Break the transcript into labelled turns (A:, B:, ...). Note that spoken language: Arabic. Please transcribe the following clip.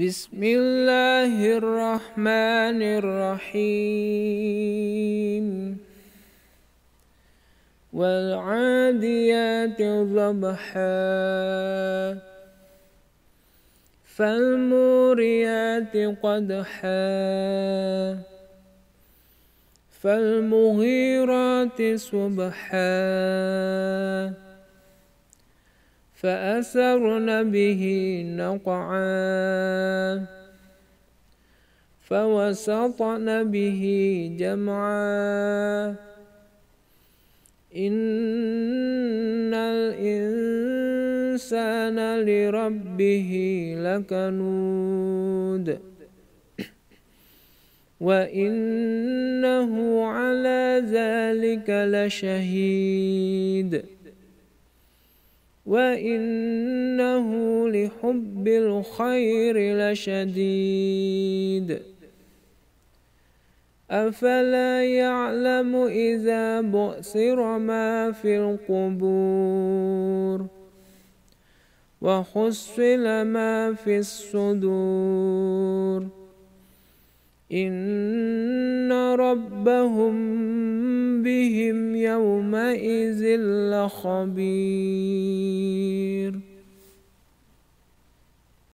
A: بسم الله الرحمن الرحيم والعاديات ضبحا فالموريات قدحا فالمغيرات صبحا فأثرن به نقعا فوسطن به جمعا إن الإنسان لربه لكنود وإنه على ذلك لشهيد وإنه لحب الخير لشديد أفلا يعلم إذا بؤثر ما في القبور وحصل ما في الصدور إن ربهم بهم يومئذ لخبير